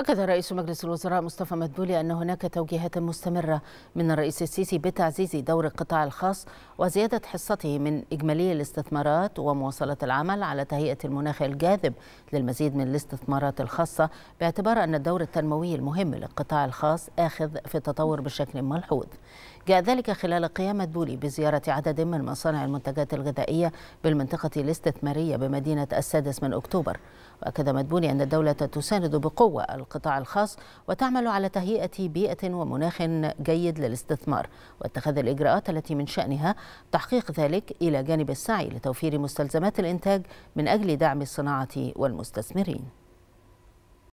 أكد رئيس مجلس الوزراء مصطفى مدبولي أن هناك توجيهات مستمرة من الرئيس السيسي بتعزيز دور القطاع الخاص وزيادة حصته من إجمالي الاستثمارات ومواصلة العمل على تهيئة المناخ الجاذب للمزيد من الاستثمارات الخاصة باعتبار أن الدور التنموي المهم للقطاع الخاص آخذ في التطور بشكل ملحوظ. جاء ذلك خلال قيام مدبولي بزيارة عدد من مصانع المنتجات الغذائية بالمنطقة الاستثمارية بمدينة السادس من أكتوبر وأكد مدبولي أن الدولة تساند بقوة القطاع الخاص وتعمل على تهيئة بيئة ومناخ جيد للاستثمار واتخاذ الإجراءات التي من شأنها تحقيق ذلك إلى جانب السعي لتوفير مستلزمات الإنتاج من أجل دعم الصناعة والمستثمرين